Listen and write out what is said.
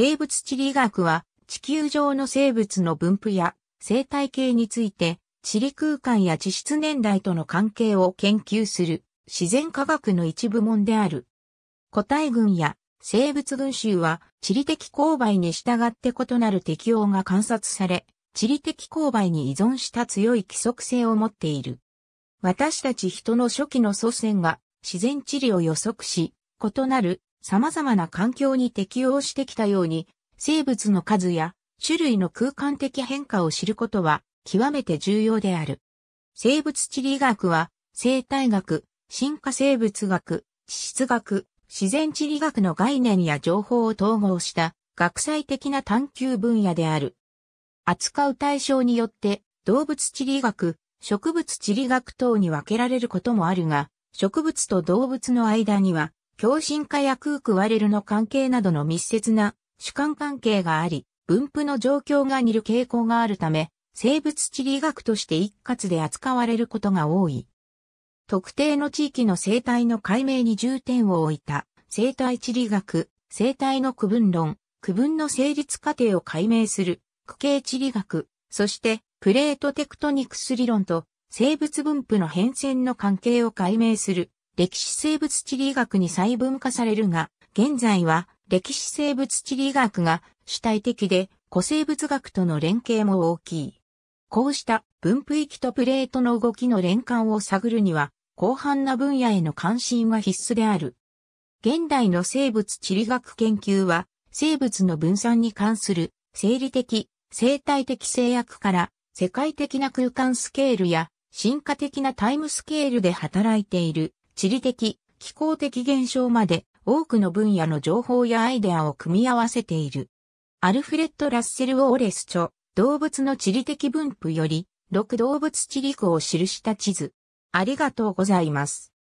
生物地理学は地球上の生物の分布や生態系について地理空間や地質年代との関係を研究する自然科学の一部門である。個体群や生物群衆は地理的勾配に従って異なる適応が観察され、地理的勾配に依存した強い規則性を持っている。私たち人の初期の祖先が自然地理を予測し、異なる様々な環境に適応してきたように、生物の数や種類の空間的変化を知ることは極めて重要である。生物地理学は生態学、進化生物学、地質学、自然地理学の概念や情報を統合した学際的な探求分野である。扱う対象によって動物地理学、植物地理学等に分けられることもあるが、植物と動物の間には共振化や空クワレルの関係などの密接な主観関係があり、分布の状況が似る傾向があるため、生物地理学として一括で扱われることが多い。特定の地域の生態の解明に重点を置いた生態地理学、生態の区分論、区分の成立過程を解明する区形地理学、そしてプレートテクトニクス理論と生物分布の変遷の関係を解明する歴史生物地理学に細分化されるが、現在は歴史生物地理学が主体的で古生物学との連携も大きい。こうした分布域とプレートの動きの連関を探るには、広範な分野への関心は必須である。現代の生物地理学研究は、生物の分散に関する生理的、生態的制約から世界的な空間スケールや進化的なタイムスケールで働いている地理的、気候的現象まで多くの分野の情報やアイデアを組み合わせている。アルフレッド・ラッセル・オーレス著、動物の地理的分布より、6動物地理区を記した地図。ありがとうございます。